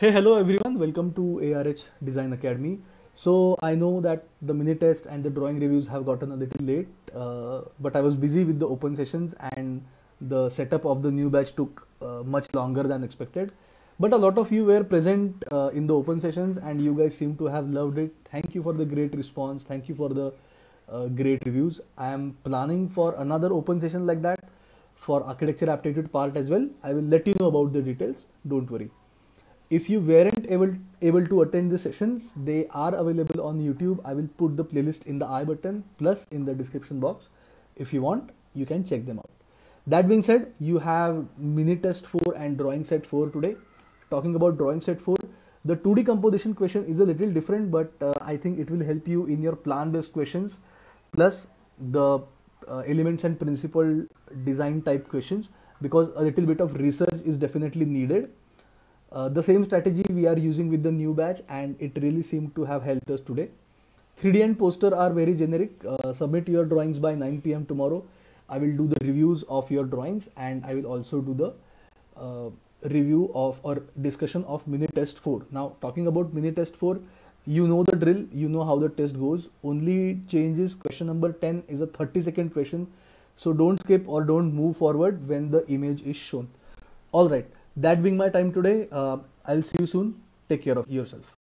Hey, hello everyone. Welcome to ARH Design Academy. So I know that the mini test and the drawing reviews have gotten a little late, uh, but I was busy with the open sessions and the setup of the new batch took uh, much longer than expected. But a lot of you were present uh, in the open sessions and you guys seem to have loved it. Thank you for the great response. Thank you for the uh, great reviews. I am planning for another open session like that for architecture aptitude part as well. I will let you know about the details. Don't worry if you weren't able able to attend the sessions they are available on youtube i will put the playlist in the i button plus in the description box if you want you can check them out that being said you have mini test 4 and drawing set 4 today talking about drawing set 4 the 2d composition question is a little different but uh, i think it will help you in your plan based questions plus the uh, elements and principle design type questions because a little bit of research is definitely needed uh, the same strategy we are using with the new batch and it really seemed to have helped us today. 3D and poster are very generic. Uh, submit your drawings by 9 p.m. tomorrow. I will do the reviews of your drawings and I will also do the uh, review of or discussion of mini test 4. Now talking about mini test 4, you know the drill, you know how the test goes. Only changes question number 10 is a 30 second question. So don't skip or don't move forward when the image is shown. All right that being my time today. Uh, I'll see you soon. Take care of yourself.